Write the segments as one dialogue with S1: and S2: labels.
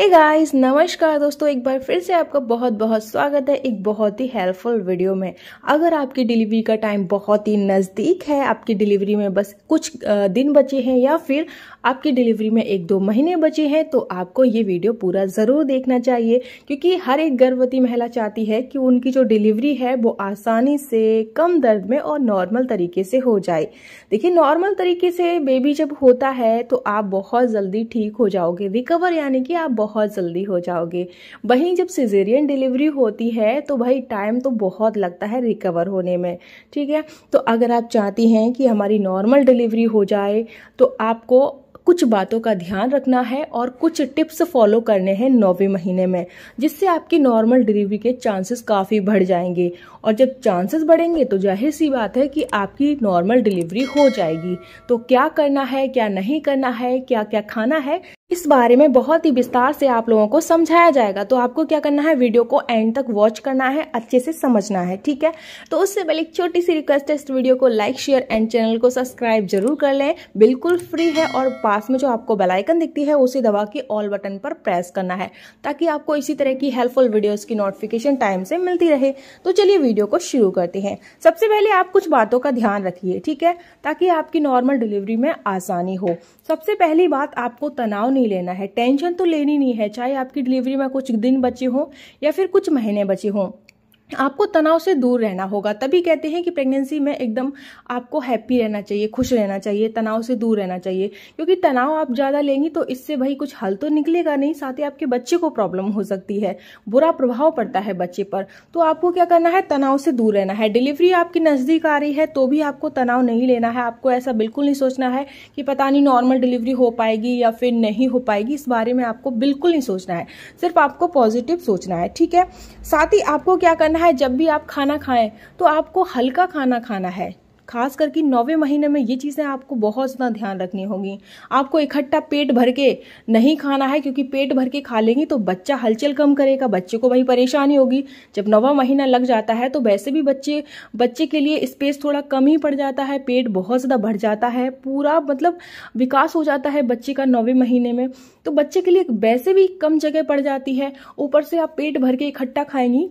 S1: hey guys नमस्कार दोस्तों एक बार फिर से आपका बहुत बहुत स्वागत है एक बहुत ही हेल्पफुल वीडियो में अगर आपकी डिलीवरी का टाइम बहुत ही नज़दीक है आपकी डिलीवरी में बस कुछ दिन बचे हैं या फिर आपकी डिलीवरी में एक दो महीने बचे हैं तो आपको ये वीडियो पूरा ज़रूर देखना चाहिए क्योंकि हर एक गर्भवती महिला चाहती है कि उनकी जो डिलीवरी है वो आसानी से कम दर्द में और नॉर्मल तरीके से हो जाए देखिए नॉर्मल तरीके से बेबी जब होता है तो आप बहुत जल्दी ठीक हो जाओगे रिकवर यानी कि आप बहुत जल्दी हो जाओगे वहीं जब सिजेरियन डिलीवरी होती है तो भाई टाइम तो बहुत लगता है रिकवर होने में ठीक है तो अगर आप चाहती हैं कि हमारी नॉर्मल डिलीवरी हो जाए तो आपको कुछ बातों का ध्यान रखना है और कुछ टिप्स फॉलो करने हैं नौवे महीने में जिससे आपकी नॉर्मल डिलीवरी के चांसेस काफ़ी बढ़ जाएंगे और जब चांसेस बढ़ेंगे तो जाहिर सी बात है कि आपकी नॉर्मल डिलीवरी हो जाएगी तो क्या करना है क्या नहीं करना है क्या क्या खाना है इस बारे में बहुत ही विस्तार से आप लोगों को समझाया जाएगा तो आपको क्या करना है वीडियो को एंड तक वॉच करना है अच्छे से समझना है ठीक है तो उससे पहले एक छोटी सी रिक्वेस्ट है इस वीडियो को लाइक शेयर एंड चैनल को सब्सक्राइब जरूर कर लें बिल्कुल फ्री है और पास में जो आपको बेलाइकन दिखती है उसे दबा के ऑल बटन पर प्रेस करना है ताकि आपको इसी तरह की हेल्पफुल वीडियोज़ की नोटिफिकेशन टाइम से मिलती रहे तो चलिए वीडियो को शुरू करते हैं सबसे पहले आप कुछ बातों का ध्यान रखिए ठीक है ताकि आपकी नॉर्मल डिलीवरी में आसानी हो सबसे पहली बात आपको तनाव नहीं लेना है टेंशन तो लेनी नहीं है चाहे आपकी डिलीवरी में कुछ दिन बचे हों या फिर कुछ महीने बचे हों आपको तनाव से दूर रहना होगा तभी कहते हैं कि प्रेगनेंसी में एकदम आपको हैप्पी रहना चाहिए खुश रहना चाहिए तनाव से दूर रहना चाहिए क्योंकि तनाव आप ज़्यादा लेंगी तो इससे भाई कुछ हल तो निकलेगा नहीं साथ ही आपके बच्चे को प्रॉब्लम हो सकती है बुरा प्रभाव पड़ता है बच्चे पर तो आपको क्या करना है तनाव से दूर रहना है डिलीवरी आपकी नज़दीक आ रही है तो भी आपको तनाव नहीं लेना है आपको ऐसा बिल्कुल नहीं सोचना है कि पता नहीं नॉर्मल डिलीवरी हो पाएगी या फिर नहीं हो पाएगी इस बारे में आपको बिल्कुल नहीं सोचना है सिर्फ आपको पॉजिटिव सोचना है ठीक है साथ ही आपको क्या करना करना है जब भी आप खाना खाएं तो आपको हल्का खाना खाना है खास करके नौवे महीने में ये चीज़ें आपको बहुत ज़्यादा ध्यान रखनी होगी आपको इकट्ठा पेट भर के नहीं खाना है क्योंकि पेट भर के खा लेंगी तो बच्चा हलचल कम करेगा बच्चे को वही परेशानी होगी जब नौवा महीना लग जाता है तो वैसे भी बच्चे बच्चे के लिए स्पेस थोड़ा कम ही पड़ जाता है पेट बहुत ज़्यादा बढ़ जाता है पूरा मतलब विकास हो जाता है बच्चे का नौवे महीने में तो बच्चे के लिए वैसे भी कम जगह पड़ जाती है ऊपर से आप पेट भर के इकट्ठा खाएंगी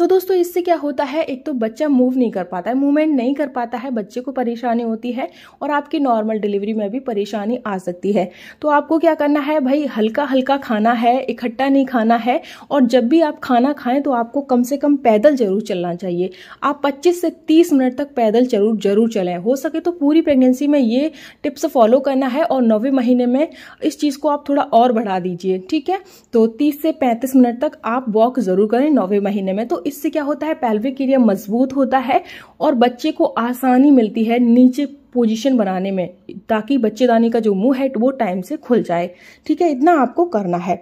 S1: तो दोस्तों इससे क्या होता है एक तो बच्चा मूव नहीं कर पाता है मूवमेंट नहीं कर पाता है बच्चे को परेशानी होती है और आपकी नॉर्मल डिलीवरी में भी परेशानी आ सकती है तो आपको क्या करना है भाई हल्का हल्का खाना है इकट्ठा नहीं खाना है और जब भी आप खाना खाएं तो आपको कम से कम पैदल जरूर चलना चाहिए आप पच्चीस से तीस मिनट तक पैदल जरूर जरूर चलें हो सके तो पूरी प्रेगनेंसी में ये टिप्स फॉलो करना है और नौवे महीने में इस चीज़ को आप थोड़ा और बढ़ा दीजिए ठीक है तो तीस से पैंतीस मिनट तक आप वॉक जरूर करें नौवे महीने में तो इससे क्या होता है पेल्विक एरिया मजबूत होता है और बच्चे को आसानी मिलती है नीचे पोजीशन बनाने में ताकि बच्चेदानी का जो मुंह है वो टाइम से खुल जाए ठीक है इतना आपको करना है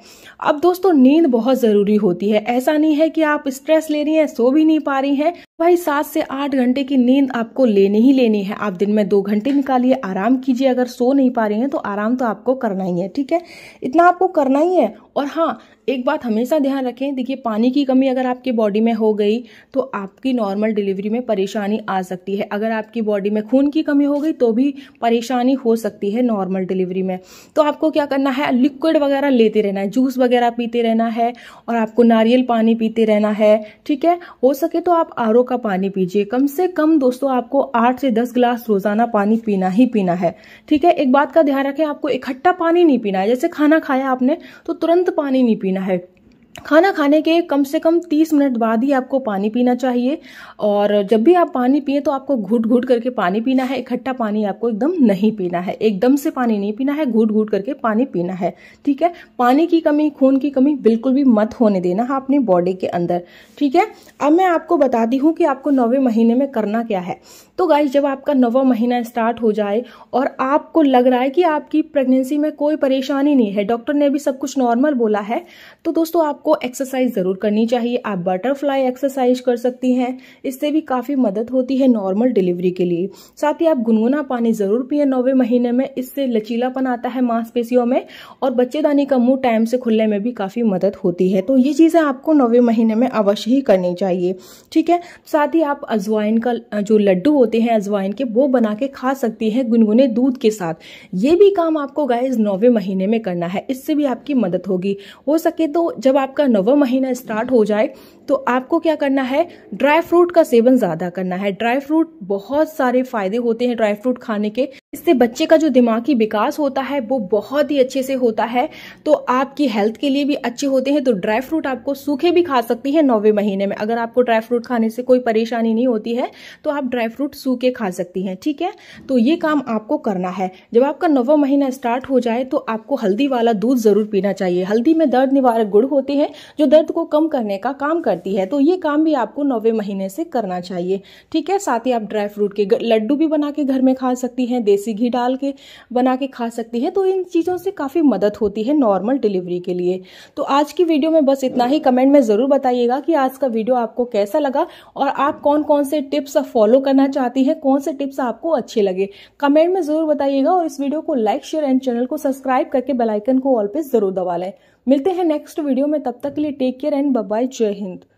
S1: अब दोस्तों नींद बहुत ज़रूरी होती है ऐसा नहीं है कि आप स्ट्रेस ले रही हैं सो भी नहीं पा रही हैं भाई सात से आठ घंटे की नींद आपको लेनी ही लेनी है आप दिन में दो घंटे निकालिए आराम कीजिए अगर सो नहीं पा रही हैं तो आराम तो आपको करना ही है ठीक है इतना आपको करना ही है और हाँ एक बात हमेशा ध्यान रखें देखिए पानी की कमी अगर आपकी बॉडी में हो गई तो आपकी नॉर्मल डिलीवरी में परेशानी आ सकती है अगर आपकी बॉडी में खून की कमी हो गई तो भी परेशानी हो सकती है नॉर्मल डिलीवरी में तो आपको क्या करना है लिक्विड वगैरह लेते रहना है जूस वगैरह पीते रहना है और आपको नारियल पानी पीते रहना है ठीक है हो सके तो आप आर का पानी पीजिए कम से कम दोस्तों आपको आठ से दस ग्लास रोजाना पानी पीना ही पीना है ठीक है एक बात का ध्यान रखें आपको इकट्ठा पानी नहीं पीना है जैसे खाना खाया आपने तो तुरंत पानी नहीं पीना है खाना खाने के कम से कम 30 मिनट बाद ही आपको पानी पीना चाहिए और जब भी आप पानी पिए तो आपको घुट घुट करके पानी पीना है इकट्ठा पानी आपको एकदम नहीं पीना है एकदम से पानी नहीं पीना है घूट घूट करके पानी पीना है ठीक है पानी की कमी खून की कमी बिल्कुल भी मत होने देना है हाँ अपनी बॉडी के अंदर ठीक है अब मैं आपको बताती हूँ कि आपको नौवे महीने में करना क्या है तो गाइज जब आपका नवा महीना स्टार्ट हो जाए और आपको लग रहा है कि आपकी प्रेगनेंसी में कोई परेशानी नहीं है डॉक्टर ने भी सब कुछ नॉर्मल बोला है तो दोस्तों आपको आपको एक्सरसाइज ज़रूर करनी चाहिए आप बटरफ्लाई एक्सरसाइज कर सकती हैं इससे भी काफ़ी मदद होती है नॉर्मल डिलीवरी के लिए साथ ही आप गुनगुना पानी ज़रूर पिए नौवे महीने में इससे लचीलापन आता है मांसपेशियों में और बच्चेदानी का मुंह टाइम से खुलने में भी काफ़ी मदद होती है तो ये चीज़ें आपको नौवे महीने में अवश्य ही करनी चाहिए ठीक है साथ ही आप अजवाइन का जो लड्डू होते हैं अजवाइन के वो बना के खा सकती हैं गुनगुने दूध के साथ ये भी काम आपको गाइज नौवे महीने में करना है इससे भी आपकी मदद होगी हो सके तो जब आप आपका नवा महीना स्टार्ट हो जाए तो आपको क्या करना है ड्राई फ्रूट का सेवन ज़्यादा करना है ड्राई फ्रूट बहुत सारे फायदे होते हैं ड्राई फ्रूट खाने के इससे बच्चे का जो दिमागी विकास होता है वो बहुत ही अच्छे से होता है तो आपकी हेल्थ के लिए भी अच्छे होते हैं तो ड्राई फ्रूट आपको सूखे भी खा सकती है नौवे महीने में अगर आपको ड्राई फ्रूट खाने से कोई परेशानी नहीं होती है तो आप ड्राई फ्रूट सूखे खा सकती हैं ठीक है तो ये काम आपको करना है जब आपका नवा महीना स्टार्ट हो जाए तो आपको हल्दी वाला दूध जरूर पीना चाहिए हल्दी में दर्द निवारक गुड़ होते हैं है जो दर्द को कम करने का काम करती है तो ये काम भी आपको नौवे महीने से करना चाहिए ठीक है साथ ही आप ड्राई फ्रूट के लड्डू भी बना के घर में खा सकती हैं देसी घी डाल के बना के खा सकती हैं तो इन चीज़ों से काफ़ी मदद होती है नॉर्मल डिलीवरी के लिए तो आज की वीडियो में बस इतना ही कमेंट में ज़रूर बताइएगा कि आज का वीडियो आपको कैसा लगा और आप कौन कौन से टिप्स फॉलो करना चाहती हैं कौन से टिप्स आपको अच्छे लगे कमेंट में ज़रूर बताइएगा और इस वीडियो को लाइक शेयर एंड चैनल को सब्सक्राइब करके बेलाइकन को ऑल पे ज़रूर दबा लें मिलते हैं नेक्स्ट वीडियो में तब तक के लिए टेक केयर एंड बाय जय हिंद